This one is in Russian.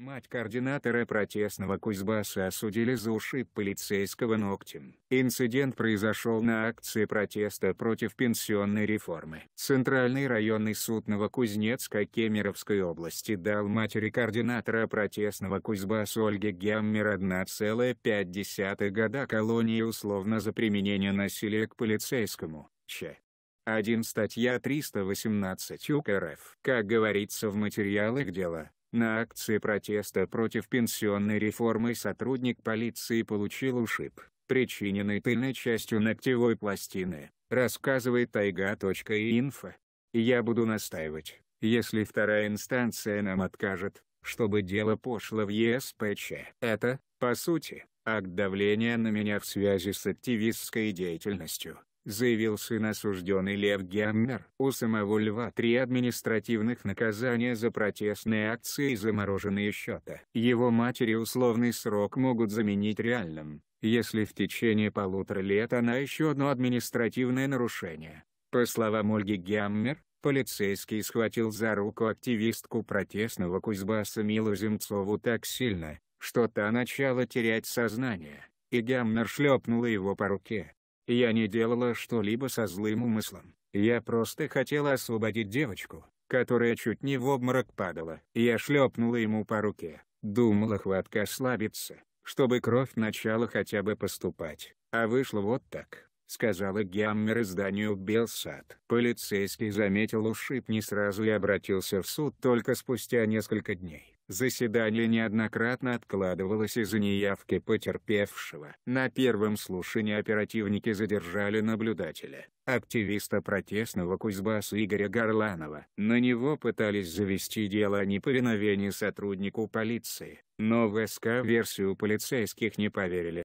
Мать координатора протестного Кузбасса осудили за ушиб полицейского ногтем. Инцидент произошел на акции протеста против пенсионной реформы. Центральный районный суд Новокузнецка Кемеровской области дал матери координатора протестного Кузбасса Ольге Гяммер 1,5 года колонии условно за применение насилия к полицейскому, ч. 1 статья 318 УК РФ. Как говорится в материалах дела, на акции протеста против пенсионной реформы сотрудник полиции получил ушиб, причиненный тыльной частью ногтевой пластины, рассказывает тайга.инфо. Я буду настаивать, если вторая инстанция нам откажет, чтобы дело пошло в ЕСПЧ. Это, по сути, акт давления на меня в связи с активистской деятельностью заявил сын осужденный Лев Гермер. У самого Льва три административных наказания за протестные акции и замороженные счета. Его матери условный срок могут заменить реальным, если в течение полутора лет она еще одно административное нарушение. По словам Ольги Гермер, полицейский схватил за руку активистку протестного Кузбасса Милу Земцову так сильно, что та начала терять сознание, и Гамнер шлепнула его по руке. Я не делала что-либо со злым умыслом. Я просто хотела освободить девочку, которая чуть не в обморок падала. Я шлепнула ему по руке. Думала хватка ослабится, чтобы кровь начала хотя бы поступать. А вышло вот так. Сказала Гиаммер изданию «Белсад». Полицейский заметил ушиб не сразу и обратился в суд только спустя несколько дней. Заседание неоднократно откладывалось из-за неявки потерпевшего. На первом слушании оперативники задержали наблюдателя, активиста протестного Кузбасса Игоря Горланова. На него пытались завести дело о неповиновении сотруднику полиции, но в СК версию полицейских не поверили.